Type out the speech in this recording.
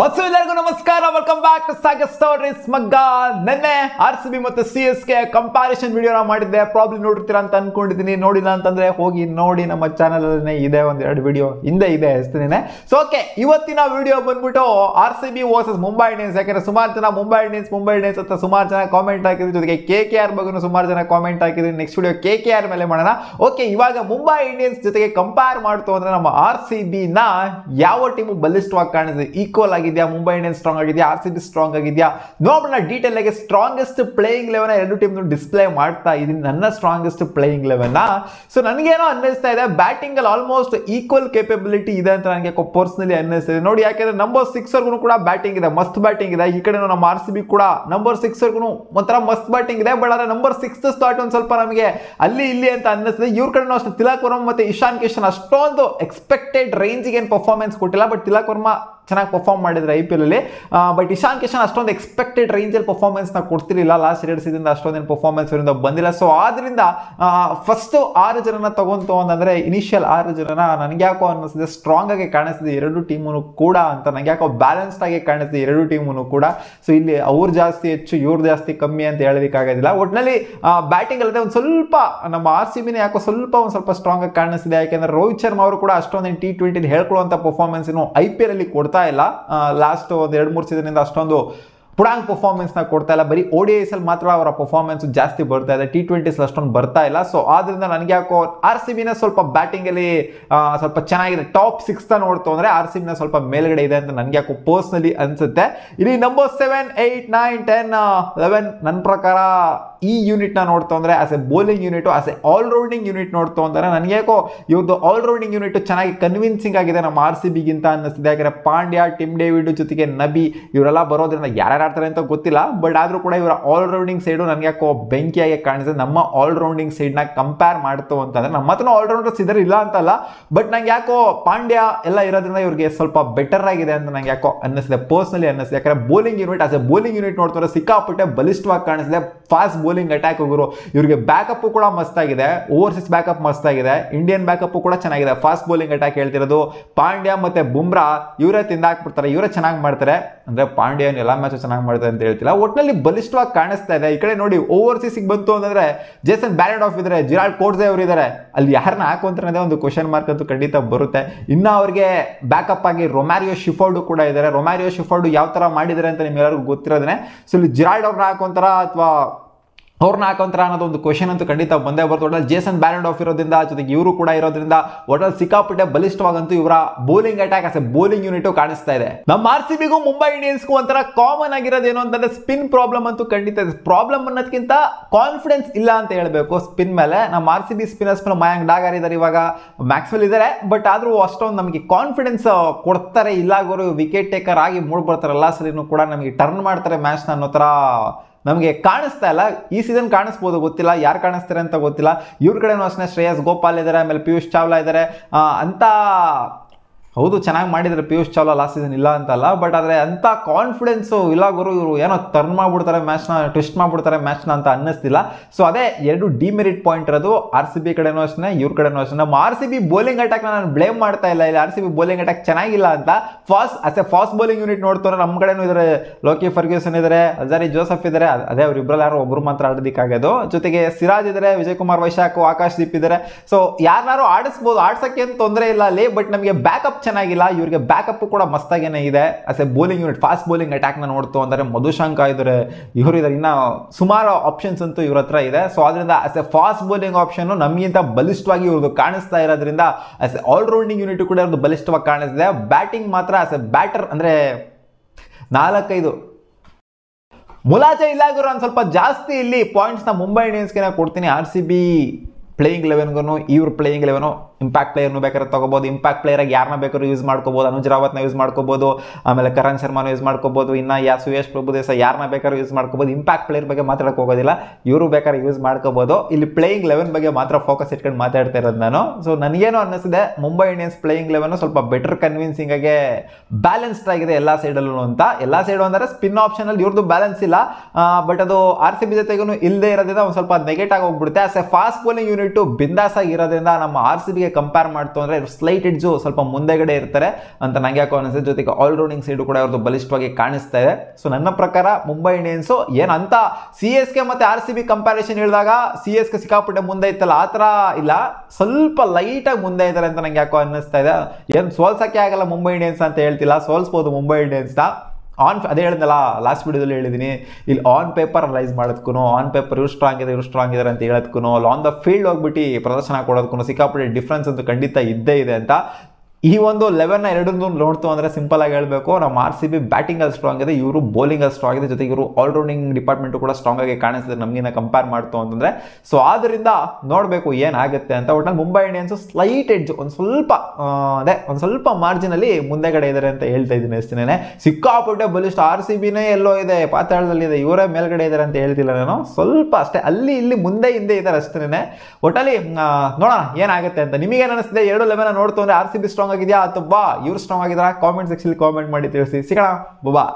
ಎಲ್ಲರಿಗೂ ನಮಸ್ಕಾರ welcome back to story ಮಗ್ಗ ನಿನ್ನೆ ಆರ್ ಸಿ ಬಿ ಮತ್ತು ಸಿ ಎಸ್ ಕೆ ಕಂಪಾರಿಷನ್ ವಿಡಿಯೋನ ಮಾಡಿದ್ದೆ ಪ್ರಾಬ್ಲಮ್ ನೋಡಿರ್ತೀರಾ ಅಂತ ಅನ್ಕೊಂಡಿದ್ದೀನಿ ನೋಡಿಲ್ಲ ಅಂತಂದ್ರೆ ಹೋಗಿ ನೋಡಿ ನಮ್ಮ ಚಾನಲಲ್ಲೇ ಇದೆ ಒಂದೆರಡು ವಿಡಿಯೋ ಹಿಂದೆ ಇದೆ ಹೆಸರಿನೇ ಸೊ ಓಕೆ ಇವತ್ತಿನ ವಿಡಿಯೋ ಬಂದ್ಬಿಟ್ಟು R C B versus Mumbai Indians ಯಾಕಂದ್ರೆ ಸುಮಾರು ಜನ ಮುಂಬೈ ಇಂಡಿಯನ್ಸ್ ಮುಂಬೈ ಇಂಡಿಯನ್ಸ್ ಅಂತ ಸುಮಾರು ಜನ ಕಾಮೆಂಟ್ ಹಾಕಿದ್ರು ಜೊತೆಗೆ ಕೆ ಕೆ ಆರ್ ಬಗ್ಗೆ ಸುಮಾರು ಜನ ಕಾಮೆಂಟ್ ಹಾಕಿದ್ರು next video K K R ಮೇಲೆ ಮಾಡೋಣ ಓಕೆ ಇವಾಗ ಮುಂಬೈ ಇಂಡಿಯನ್ಸ್ ಜೊತೆಗೆ ಕಂಪೇರ್ ಮಾಡ್ತು ಅಂದ್ರೆ ನಮ್ಮ ಆರ್ ಸಿ ನ ಯಾವ ಟೀಮ್ ಬಲಿಷ್ಠವಾಗಿ ಕಾಣಿಸುತ್ತೆ ಈಕ್ವಲ್ ಆಗಿ ಆಗಿದೆಯಾ ಮುಂಬೈ ಇಂಡಿಯನ್ ಸ್ಟ್ರಾಂಗ್ ಆಗಿದೆಯಾ ಆರ್ ಸಿ ಬಿ ಸ್ಟ್ರಾಂಗ್ ಆಗಿದೆಯಾ ನೋಡೋಣ ಡೀಟೇಲ್ ಆಗಿ ಸ್ಟ್ರಾಂಗೆಸ್ಟ್ ಪ್ಲೇಯಿಂಗ್ ಲೆವೆನ್ ಎರಡು ಟೀಮ್ ಡಿಸ್ಪ್ಲೇ ಮಾಡ್ತಾ ಇದೀನಿ ನನ್ನ ಸ್ಟ್ರಾಂಗೆಸ್ಟ್ ಪ್ಲೇಯಿಂಗ್ ಲೆವೆನ್ ಸೊ ನನಗೇನೋ ಅನ್ನಿಸ್ತಾ ಇದೆ ಬ್ಯಾಟಿಂಗ್ ಅಲ್ಲಿ ಆಲ್ಮೋಸ್ಟ್ ಈಕ್ವಲ್ ಕೇಪಬಿಲಿಟಿ ಇದೆ ಅಂತ ನನಗೆ ಪರ್ಸನಲಿ ಅನ್ನಿಸ್ತಾ ಇದೆ ನೋಡಿ ಯಾಕೆಂದ್ರೆ ನಂಬರ್ ಸಿಕ್ಸ್ ವರ್ಗೂ ಕೂಡ ಬ್ಯಾಟಿಂಗ್ ಇದೆ ಮಸ್ತ್ ಬ್ಯಾಟಿಂಗ್ ಇದೆ ಈ ಕಡೆ ನಮ್ಮ ಆರ್ ಸಿ ಬಿ ಕೂಡ ನಂಬರ್ ಸಿಕ್ಸ್ ವರ್ಗೂ ಒಂಥರ ಮಸ್ತ್ ಬ್ಯಾಟಿಂಗ್ ಇದೆ ಬಟ್ ಆದರೆ ನಂಬರ್ ಸಿಕ್ಸ್ ಸ್ಟಾರ್ಟ್ ಒಂದು ಸ್ವಲ್ಪ ನಮಗೆ ಅಲ್ಲಿ ಇಲ್ಲಿ ಅಂತ ಅನ್ನಿಸ್ತಿದೆ ಇವ್ರ ಕಡೆ ಅಷ್ಟು ತಿಲಕ್ ವರ್ಮ ಮತ್ತೆ ಇಶಾನ್ ಕಿಶನ್ ಅಷ್ಟೊಂದು ಎಕ್ಸ್ಪೆಕ್ಟೆಡ್ ರೇಂಜಿಗೆ ಏನು ಪರ್ಫಾರ್ಮೆನ್ಸ್ ಕೊಟ್ಟಿಲ್ಲ ಬಟ್ ತಿಲಕ್ ವರ್ಮ ಚೆನ್ನಾಗಿ ಪರ್ಫಾರ್ಮ್ ಮಾಡಿದ್ರೆ ಐ ಪಿ ಎಲ್ ಅಲ್ಲಿ ಬಟ್ ಇಶಾನ್ ಕಿಶನ್ ಅಷ್ಟೊಂದು ಎಕ್ಸ್ಪೆಕ್ಟೆಡ್ ರೇಂಜಲ್ಲಿ ನ ಕೊಡ್ತಿರಲಿಲ್ಲ ಲಾಸ್ಟ್ ಎರಡು ಸೀಸನ್ ಅಷ್ಟೊಂದೇನು ಪರ್ಫಾರ್ಮೆನ್ಸ್ ಅವರಿಂದ ಬಂದಿಲ್ಲ ಸೊ ಆದ್ರಿಂದ ಫಸ್ಟು ಆರು ಜನನ ತಗೊಂತು ಅಂತಂದರೆ ಇನಿಷಿಯಲ್ ಆರು ಜನನ ನನಗೆ ಯಾಕೋ ಅನ್ನಿಸಿದೆ ಸ್ಟ್ರಾಂಗ್ ಆಗಿ ಕಾಣಿಸ್ತಿದೆ ಎರಡು ಟೀಮು ಕೂಡ ಅಂತ ನನಗೆ ಯಾಕೋ ಬ್ಯಾಲೆನ್ಸ್ಡ್ ಆಗಿ ಕಾಣಿಸ್ತಿದೆ ಎರಡು ಟೀಮುನು ಕೂಡ ಸೊ ಇಲ್ಲಿ ಅವ್ರು ಜಾಸ್ತಿ ಹೆಚ್ಚು ಇವ್ರು ಜಾಸ್ತಿ ಕಮ್ಮಿ ಅಂತ ಹೇಳೋದಕ್ಕಾಗೋದಿಲ್ಲ ಒಟ್ನಲ್ಲಿ ಬ್ಯಾಟಿಂಗ್ ಅಲ್ಲದೆ ಒಂದು ಸ್ವಲ್ಪ ನಮ್ಮ ಆರ್ ಸಿ ಬಿನೇ ಯಾಕೋ ಸ್ವಲ್ಪ ಒಂದು ಸ್ವಲ್ಪ ಸ್ಟ್ರಾಂಗ್ ಆಗಿ ಕಾಣಿಸ್ತಿದೆ ಯಾಕೆಂದ್ರೆ ರೋಹಿತ್ ಶರ್ಮಾ ಅವರು ಕೂಡ ಅಷ್ಟೊಂದು ಟಿ ಟ್ವೆಂಟಿಲಿ ಹೇಳ್ಕೊಳ್ಳುವಂಥ ಪರ್ಫಾರ್ಮೆನ್ಸ್ ಇನ್ನು ಐ ಪಿ ಎಲ್ ಅಲ್ಲಿ ಕೊಡ್ತಾ ಇಲ್ಲ ಲಾಸ್ಟ್ ಒಂದು ಎರಡು ಮೂರು ಸೀಸನಿಂದ ಅಷ್ಟೊಂದು ಪುಡಾಂಗ್ ಪರ್ಫಾರ್ಮೆನ್ಸ್ನ ಕೊಡ್ತಾ ಇಲ್ಲ ಬರೀ ಓ ಡಿ ಅಲ್ಲಿ ಮಾತ್ರ ಅವರ ಪರ್ಫಾರ್ಮೆನ್ಸ್ ಜಾಸ್ತಿ ಬರ್ತಾ ಇದೆ ಟಿ ಟ್ವೆಂಟೀಸ್ ಅಷ್ಟೊಂದು ಬರ್ತಾ ಇಲ್ಲ ಸೊ ಆದ್ರಿಂದ ನನಗೆ ಯಾಕೋ ಆರ್ ಸಿ ಬಿನ ಸ್ವಲ್ಪ ಬ್ಯಾಟಿಂಗಲ್ಲಿ ಸ್ವಲ್ಪ ಚೆನ್ನಾಗಿದೆ ಟಾಪ್ ಸಿಕ್ಸ್ ನೋಡ್ತು ಅಂದರೆ ಆರ್ ಸಿ ಬಿನ ಸ್ವಲ್ಪ ಮೇಲ್ಗಡೆ ಇದೆ ಅಂತ ನನಗೆ ಯಾಕೋ ಪರ್ಸ್ನಲಿ ಅನಿಸುತ್ತೆ ಇಲ್ಲಿ number seven eight nine ten eleven ನನ್ನ ಪ್ರಕಾರ ಈ ಯೂನಿಟ್ನ ನೋಡ್ತು ಅಂದರೆ as a bowling unit as a all rounding unit ನೋಡ್ತು ಅಂದರೆ ನನಗೆ ಯಾಕೋ ಆಲ್ ರೌಂಡಿಂಗ್ ಯೂನಿಟ್ ಚೆನ್ನಾಗಿ ಕನ್ವಿನ್ಸಿಂಗ್ ಆಗಿದೆ ನಮ್ಮ ಆರ್ ಸಿ ಬಿಗಿಂತ ಅನ್ನಿಸ್ತಿದೆ ಯಾಕಂದರೆ ಪಾಂಡ್ಯ ಟಿಮ್ ಡೇವಿಡ್ ಜೊತೆಗೆ ನಬಿ ಇವರೆಲ್ಲ ಬರೋದ್ರಿಂದ ಯಾರ್ಯಾರ ಆಡ್ತಾರೆ ಅಂತ ಗೊತ್ತಿಲ್ಲ ಬಟ್ ಆದರೂ ಕೂಡ ಇವರ ಆಲ್ರೌಂಡಿಂಗ್ ಸೈಡು ನನಗೆ ಯಾಕೋ ಬೆಂಕಿಯಾಗಿ ಕಾಣಿಸಿದೆ ನಮ್ಮ ಆಲ್ರೌಂಡಿಂಗ್ ಸೈಡ್ನ ಕಂಪೇರ್ ಮಾಡ್ತು ಅಂತಂದರೆ ನಮ್ಮ ಹತ್ರ ಆಲ್ರೌಂಡರ್ಸ್ ಇದ್ದಾರೆ ಇಲ್ಲ ಅಂತಲ್ಲ ಬಟ್ ನಂಗೆ ಯಾಕೋ ಪಾಂಡ್ಯ ಎಲ್ಲ ಇರೋದ್ರಿಂದ ಇವರಿಗೆ ಸ್ವಲ್ಪ ಬೆಟರ್ ಆಗಿದೆ ಅಂತ ನಂಗೆ ಯಾಕೋ ಅನ್ನಿಸಿದೆ ಪರ್ಸ್ನಲಿ ಅನ್ನಿಸಿದೆ ಯಾಕಂದರೆ bowling unit as a bowling unit ನೋಡ್ತಾರೆ ಸಿಕ್ಕಾಪಟ್ಟೆ ಬಲಿಷ್ಠವಾಗಿ ಕಾಣಿಸಿದೆ ಫಾಸ್ಟ್ ಬೌಲಿಂಗ್ ಅಟ್ಯಾಕ್ ಹೋಗಿರು ಇವರಿಗೆ ಬ್ಯಾಕಪ್ಪು ಕೂಡ ಮಸ್ತಾಗಿದೆ ಓವರ್ಸೀಸ್ ಬ್ಯಾಕಪ್ ಮಸ್ತಾಗಿದೆ ಇಂಡಿಯನ್ ಬ್ಯಾಕಪ್ಪು ಕೂಡ ಚೆನ್ನಾಗಿದೆ ಫಾಸ್ಟ್ ಬೌಲಿಂಗ್ ಅಟ್ಯಾಕ್ ಹೇಳ್ತಿರೋದು ಪಾಂಡ್ಯ ಮತ್ತು ಬುಮ್ರಾ ಇವರೇ ತಿಂದಾಕ್ಬಿಡ್ತಾರೆ ಇವರೇ ಚೆನ್ನಾಗಿ ಮಾಡ್ತಾರೆ ಅಂದರೆ ಪಾಂಡ್ಯನ್ ಎಲ್ಲ ಮ್ಯಾಚು ಚೆನ್ನಾಗಿ ಚೆನ್ನಾಗಿ ಮಾಡ್ತಾರೆ ಅಂತ ಹೇಳ್ತಿಲ್ಲ ಒಟ್ಟಿನಲ್ಲಿ ಬಲಿಷ್ಠವಾಗಿ ಕಾಣಿಸ್ತಾ ಇದೆ ಈ ಕಡೆ ನೋಡಿ ಓವರ್ಸೀಸಿಗೆ ಬಂತು ಅಂತಂದರೆ ಜೇಸನ್ ಬ್ಯಾರೆಡ್ ಆಫ್ ಇದ್ದಾರೆ ಜಿರಾಲ್ಡ್ ಕೋರ್ಸೆ ಅವರು ಇದಾರೆ ಅಲ್ಲಿ ಯಾರನ್ನ ಅನ್ನೋದೇ ಒಂದು ಕ್ವಶನ್ ಮಾರ್ಕ್ ಅಂತೂ ಖಂಡಿತ ಬರುತ್ತೆ ಇನ್ನು ಅವ್ರಿಗೆ ಬ್ಯಾಕಪ್ ಆಗಿ ರೊಮ್ಯಾರಿಯೋ ಶಿಫೋರ್ಡು ಕೂಡ ಇದ್ದಾರೆ ರೊಮ್ಯಾರಿಯೋ ಶಿಫೋರ್ಡು ಯಾವ ಥರ ಮಾಡಿದ್ದಾರೆ ಅಂತ ನಿಮ್ಗೆ ಗೊತ್ತಿರೋದೇ ಸೊ ಇಲ್ಲಿ ಜಿರಾಲ್ಡ್ ಅವ್ರನ್ನ ಹಾಕೊಂತಾರ ಅಥವಾ ಅವ್ರನ್ನ ಹಾಕೊಂತರ ಅನ್ನೋದು ಒಂದು ಕ್ವಶನ್ ಅಂತೂ ಖಂಡಿತ ಬಂದೇ ಬರುತ್ತೆ ಒಟ್ಟಲ್ಲಿ ಜೇಸನ್ ಬ್ಯಾರಂಡ್ ಆಫ್ ಇರೋದ್ರಿಂದ ಜೊತೆಗೆ ಇವರು ಕೂಡ ಇರೋದ್ರಿಂದ ಒಟ್ಟಲ್ಲಿ ಸಿಕ್ಕಾಪಟ್ಟೆ ಬಲಿಷ್ಠವಾಗಂತೂ ಇವರ bowling attack as bowling unit ಕಾಣಿಸ್ತಾ ಇದೆ ನಮ್ಮ ಆರ್ ಸಿ ಬಿಗೂ ಮುಂಬೈ ಇಂಡಿಯನ್ಸ್ಗೂ ಒಂಥರ ಕಾಮನ್ ಆಗಿರೋದು ಏನು ಅಂತಂದ್ರೆ ಸ್ಪಿನ್ ಪ್ರಾಬ್ಲಮ್ ಅಂತೂ ಖಂಡಿತ ಇದೆ ಪ್ರಾಬ್ಲಮ್ ಅನ್ನೋದಕ್ಕಿಂತ ಕಾನ್ಫಿಡೆನ್ಸ್ ಇಲ್ಲ ಅಂತ ಹೇಳಬೇಕು ಸ್ಪಿನ್ ಮೇಲೆ ನಮ್ಮ ಆರ್ ಸಿ ಬಿ ಸ್ಪಿನ್ನರ್ಸ್ ಮೇಲೆ ಮಯಾಂಕ್ ಡಾಗರ್ ಇದ್ದಾರೆ ಇವಾಗ ಮ್ಯಾಕ್ಸ್ವೆಲ್ ಇದ್ದಾರೆ ಬಟ್ ಆದರೂ ಅಷ್ಟೊಂದು ನಮಗೆ ಕಾನ್ಫಿಡೆನ್ಸ್ ಕೊಡ್ತಾರೆ ಇಲ್ಲ ಅವರು ವಿಕೆಟ್ ಟೇಕರ್ ಆಗಿ ಮೂಡ್ ಬರ್ತಾರೆ ಎಲ್ಲ ಸರಿನೂ ಕೂಡ ನಮಗೆ ಟರ್ನ್ ಮಾಡ್ತಾರೆ ಮ್ಯಾಚ್ನ ಅನ್ನೋ ಥರ ನಮಗೆ ಕಾಣಿಸ್ತಾ ಇಲ್ಲ ಈ ಸೀಸನ್ ಕಾಣಿಸ್ಬೋದು ಗೊತ್ತಿಲ್ಲ ಯಾರು ಕಾಣಿಸ್ತಾರೆ ಅಂತ ಗೊತ್ತಿಲ್ಲ ಇವ್ರ ಕಡೆಯೂ ಅಷ್ಟೇ ಶ್ರೇಯಸ್ ಗೋಪಾಲ್ ಇದ್ದಾರೆ ಆಮೇಲೆ ಪಿಯೂಷ್ ಚಾವ್ಲಾ ಇದ್ದಾರೆ ಅಂಥ ಹೌದು ಚೆನ್ನಾಗಿ ಮಾಡಿದರೆ ಪಿಯೂಷ್ ಚಾವ್ಲಾ ಲಾಸ್ಟ್ ಸೀಸನ್ ಇಲ್ಲ ಅಂತಲ್ಲ ಬಟ್ ಆದರೆ ಅಂಥ ಕಾನ್ಫಿಡೆನ್ಸು ಇಲ್ಲ ಗುರು ಇವರು ಏನೋ ಟರ್ನ್ ಮಾಡಿಬಿಡ್ತಾರೆ ಮ್ಯಾಚ್ನ ಟ್ವಿಸ್ಟ್ ಮಾಡಿಬಿಡ್ತಾರೆ ಮ್ಯಾಚ್ನ ಅಂತ ಅನ್ನಿಸ್ತಿಲ್ಲ ಸೊ ಅದೇ ಎರಡು ಡಿಮೆರಿಟ್ ಪಾಯಿಂಟ್ ಇರೋದು ಆರ್ ಸಿ ಬಿ ಕಡೆನೂ ಅಷ್ಟೇ ಇವ್ರ ಕಡೆನೂ ಅಷ್ಟೇ ನಮ್ಮ ಆರ್ ಸಿ ಬಿ ಬೌಲಿಂಗ್ ಅಟ್ಯಾಕ್ನ ನಾನು ಬ್ಲೇಮ್ ಮಾಡ್ತಾ ಇಲ್ಲ ಇಲ್ಲಿ R C B bowling attack ಚೆನ್ನಾಗಿಲ್ಲ ಅಂತ ಫಾಸ್ಟ್ ಅಸೆ ಫಾಸ್ಟ್ ಬೌಲಿಂಗ್ ಯೂನಿಟ್ ನೋಡ್ತಾರೆ ನಮ್ಮ ಕಡೆನೂ ಇದ್ದಾರೆ ಲೋಕಿ ಫರ್ಗ್ಯೂಸನ್ ಇದ್ದಾರೆ ಅಜಾರಿ ಜೋಸಫ್ ಇದ್ದಾರೆ ಅದೇ ಅವರಿಬ್ಬರಲ್ಲಿ ಯಾರು ಒಬ್ಬರು ಮಾತ್ರ ಆಡೋದಕ್ಕಾಗೋದು ಜೊತೆಗೆ ಸಿರಾಜ್ ಇದ್ದಾರೆ ವಿಜಯ್ ಕುಮಾರ್ ವೈಶಾಖ್ ಆಕಾಶ್ ದೀಪ್ ಇದ್ದಾರೆ ಸೊ ಯಾರು ಆಡಿಸ್ಬೋದು ಆಡ್ಸೋಕ್ಕೆ ಏನು ತೊಂದರೆ ಇಲ್ಲ ಅಲ್ಲಿ ಬಟ್ ನಮಗೆ ಬ್ಯಾಕಪ್ ಚೆನ್ನಾಗಿಲ್ಲ ಇವರಿಗೆ ಬ್ಯಾಕಪ್ ಕೂಡ ಮಸ್ತಾಗೇನೆ ಇದೆ as a bowling unit fast bowling ಅಟ್ಯಾಕ್ನ ನೋಡ್ತು ಅಂದರೆ ಮಧುಶಾಂಕ ಇದ್ರೆ ಇವರು ಇದ್ರೆ ಇನ್ನು ಸುಮಾರು ಆಪ್ಷನ್ಸ್ ಅಂತೂ ಇವ್ರ ಹತ್ರ ಇದೆ ಸೊ ಅದರಿಂದ as a fast bowling option ನಮಗಿಂತ ಬಲಿಷ್ಠವಾಗಿ ಇವ್ರದ್ದು ಕಾಣಿಸ್ತಾ ಇರೋದ್ರಿಂದ ಅಸ್ ಎ ಆಲ್ರೌಂಡಿಂಗ್ ಯೂನಿಟ್ ಕೂಡ ಇವ್ರದ್ದು ಬಲಿಷ್ಠವಾಗಿ ಕಾಣಿಸ್ತಿದೆ ಬ್ಯಾಟಿಂಗ್ ಮಾತ್ರ ಆಸ್ ಎ ಬ್ಯಾಟರ್ ಅಂದರೆ ನಾಲ್ಕೈದು ಮುಲಾಜೆ ಇಲ್ಲ ಗುರು ಒಂದು ಸ್ವಲ್ಪ ಜಾಸ್ತಿ ಇಲ್ಲಿ ಪಾಯಿಂಟ್ಸ್ ನ ಮುಂಬೈ ಇಂಡಿಯನ್ಸ್ಗೆ ಕೊಡ್ತೀನಿ ಆರ್ ಸಿ ಬಿ ಪ್ಲೇಯಿಂಗ್ ಲೆವೆನ್ಗೂ ಇವ್ರ ಪ್ಲೇಯಿಂಗ್ ಲೆವೆನು ಇಂಪ್ಯಾಕ್ಟ್ ಪ್ಲೇಯರ್ನು ಬೇಕಾದ್ರೆ ತೊಗೋಬೋದು ಇಂಪ್ಯಾಕ್ಟ್ ಪ್ಲೇಯರ್ ಯಾರನ್ನ ಬೇಕಾದ್ರೂ ಯೂಸ್ ಮಾಡ್ಕೋಬೋದು ಅನುಜ್ ರಾವತ್ನ ಯೂಸ್ ಮಾಡ್ಕೋಬೋದು ಆಮೇಲೆ ಕರಣ್ ಶರ್ಮಾನ ಯೂಸ್ ಮಾಡ್ಕೋಬೋದು ಇನ್ನ ಯಾ ಸುಯೇಶ್ ಪ್ರಭು ದೇಸ ಯಾರನ್ನ ಬೇಕಾದ್ರೂ ಯೂಸ್ ಮಾಡ್ಕೋಬೋದು ಇಂಪ್ಯಾಕ್ಟ್ ಪ್ಲೇಯರ್ ಬಗ್ಗೆ ಮಾತಾಡಕ್ಕೆ ಹೋಗೋದಿಲ್ಲ ಇವರು ಬೇಕಾದ್ರೆ ಯೂಸ್ ಮಾಡ್ಕೋಬೋದು ಇಲ್ಲಿ ಪ್ಲೇಯಿಂಗ್ ಲೆವೆನ್ ಬಗ್ಗೆ ಮಾತ್ರ ಫೋಕಸ್ ಇಟ್ಕೊಂಡು ಮಾತಾಡ್ತಾ ಇರೋದು ನಾನು ಸೊ ನನಗೇನು ಅನ್ನಿಸಿದೆ ಮುಂಬೈ ಇಂಡಿಯನ್ಸ್ ಪ್ಲೇಯಿಂಗ್ ಲೆವೆನ್ ಸ್ವಲ್ಪ ಬೆಟರ್ ಕನ್ವಿನ್ಸಿಂಗ್ ಆಗಿ ಬ್ಯಾಲೆನ್ಸ್ಡ್ ಆಗಿದೆ ಎಲ್ಲ ಸೈಡಲ್ಲೂ ಅಂತ ಎಲ್ಲ ಸೈಡು ಅಂದರೆ ಸ್ಪಿನ್ ಆಪ್ಷನ್ ಅಲ್ಲಿ ಇವ್ರದ್ದು ಬ್ಯಾಲೆನ್ಸ್ ಇಲ್ಲ ಬಟ್ ಅದು ಆರ್ ಸಿ ಬಿ ಜೊತೆಗೂ ಇಲ್ಲದೆ ಇರೋದ್ರಿಂದ ಒಂದು ಸ್ವಲ್ಪ ನೆಗೆಟ್ ಆಗಿ ಹೋಗ್ಬಿಡುತ್ತೆ as a fast bowling unit ಬಿಂದಾಸ್ ಆಗಿರೋದ್ರಿಂದ ನಮ್ಮ ಆರ್ ಸಿ ಬಿ ಕಂಪೇರ್ ಮಾಡ್ತು ಅಂದರೆ ಸ್ಲೈಟ್ ಇಡ್ಜು ಸ್ವಲ್ಪ ಮುಂದೆಗಡೆ ಇರ್ತಾರೆ ಅಂತ ನನಗೆ ಯಾಕೋ ಅನಿಸುತ್ತೆ ಜೊತೆಗೆ ಆಲ್ ರೌಂಡಿಂಗ್ ಸೈಡು ಕೂಡ ಅವ್ರದ್ದು ಬಲಿಷ್ಠವಾಗಿ ಕಾಣಿಸ್ತಾ ಇದೆ ಸೊ ನನ್ನ ಪ್ರಕಾರ ಮುಂಬೈ ಇಂಡಿಯನ್ಸು ಏನಂತ ಸಿ ಎಸ್ ಕೆ ಮತ್ತು ಆರ್ ಸಿ ಬಿ ಕಂಪ್ಯಾರಿಸನ್ ಹೇಳಿದಾಗ ಸಿ ಎಸ್ ಕೆ ಸಿಕ್ಕಾಪಟ್ಟೆ ಮುಂದೆ ಇತ್ತಲ್ಲ ಆ ಥರ ಇಲ್ಲ ಸ್ವಲ್ಪ ಲೈಟಾಗಿ ಮುಂದೆ ಇದ್ದಾರೆ ಅಂತ ನನಗೆ ಯಾಕೋ ಅನ್ನಿಸ್ತಾ ಇದೆ ಏನು ಸೋಲ್ಸೋಕ್ಕೆ ಆಗಲ್ಲ ಮುಂಬೈ ಇಂಡಿಯನ್ಸ್ ಅಂತ ಹೇಳ್ತಿಲ್ಲ ಸೋಲ್ಸ್ಬೋದು ಮುಂಬೈ ಇಂಡಿಯನ್ಸ್ನ ಆನ್ ಅದೇ ಹೇಳಿದ್ನಲ್ಲ ಲಾಸ್ಟ್ ವೀಡಿಯೋದಲ್ಲಿ ಹೇಳಿದ್ದೀನಿ ಇಲ್ಲಿ ಆನ್ ಪೇಪರ್ ಅನಲೈಸ್ ಮಾಡೋದಕ್ಕೂ ಆನ್ ಪೇಪರ್ ಇವ್ರು ಸ್ಟ್ರಾಂಗ್ ಇದೆ ಇವ್ರು ಸ್ಟ್ರಾಂಗ್ ಇದ್ದಾರೆ ಅಂತ ಹೇಳೋದಕ್ಕೂ ಆನ್ ದ ಫೀಲ್ಡ್ ಹೋಗ್ಬಿಟ್ಟು ಪ್ರದರ್ಶನ ಕೊಡೋದಕ್ಕೂ ಸಿಕ್ಕಾಪಟ್ಟೆ ಡಿಫ್ರೆನ್ಸ್ ಅಂತೂ ಖಂಡಿತ ಇದ್ದೇ ಇದೆ ಅಂತ ಈ ಒಂದು ಲೆವೆನ್ನ ಎರಡನ್ನು ನೋಡ್ತು ಅಂದರೆ ಸಿಂಪಲ್ ಆಗಿ ಹೇಳಬೇಕು ನಮ್ಮ ಆರ್ ಸಿ ಬಿ ಅಲ್ಲಿ ಸ್ಟ್ರಾಂಗ್ ಇದೆ ಇವರು ಬೌಲಿಂಗ್ ಅಲ್ಲಿ ಸ್ಟ್ರಾಂಗ್ ಇದೆ ಜೊತೆಗೆ ಇವರು ಆಲ್ರೌಂಡಿಂಗ್ ಡಿಪಾರ್ಟ್ಮೆಂಟ್ ಕೂಡ ಸ್ಟ್ರಾಂಗ್ ಆಗಿ ಕಾಣಿಸ್ತದೆ ನಮಗಿನ ಕಂಪೇರ್ ಮಾಡ್ತು ಅಂತಂದ್ರೆ ಸೊ ಆದ್ದರಿಂದ ನೋಡಬೇಕು ಏನಾಗುತ್ತೆ ಅಂತ ಒಟ್ಟಿನಲ್ಲಿ ಮುಂಬೈ ಇಂಡಿಯನ್ಸು ಸ್ಲೈಟ್ ಎಡ್ಜ್ ಒಂದು ಸ್ವಲ್ಪ ಅದೇ ಒಂದು ಸ್ವಲ್ಪ ಮಾರ್ಜಿನಲ್ಲಿ ಮುಂದೆಗಡೆ ಇದ್ದಾರೆ ಅಂತ ಹೇಳ್ತಾ ಇದ್ದೀನಿ ಅಷ್ಟೇನೆ ಸಿಕ್ಕಾಪಟ್ಟೆ ಬಲಿಷ್ಠ ಆರ್ ಸಿ ಬಿನೇ ಎಲ್ಲೋ ಇದೆ ಇದೆ ಇವರೇ ಮೇಲ್ಗಡೆ ಇದ್ದಾರೆ ಅಂತ ಹೇಳ್ತಿಲ್ಲ ನಾನು ಸ್ವಲ್ಪ ಅಷ್ಟೇ ಅಲ್ಲಿ ಇಲ್ಲಿ ಮುಂದೆ ಹಿಂದೆ ಇದ್ದಾರೆ ಅಷ್ಟೇನೆ ಒಟ್ಟಲ್ಲಿ ನೋಡೋಣ ಏನಾಗುತ್ತೆ ಅಂತ ನಿಮಗೆ ಏನಿಸ್ತದೆ ಎರಡು ಲೆವೆನ್ ನೋಡ್ತು ಅಂದರೆ R C B strong strong ಆಗಿದೆಯಾ ಅಥವಾ ಇವ್ರು ಸ್ಟ್ರಾಂಗ್ ಕಾಮೆಂಟ್ ಸೆಕ್ಷನ್ ಕಾಮೆಂಟ್ ಮಾಡಿ ತಿಳಿಸಿ ಸಿಗೋಣ ಬಾಬಾ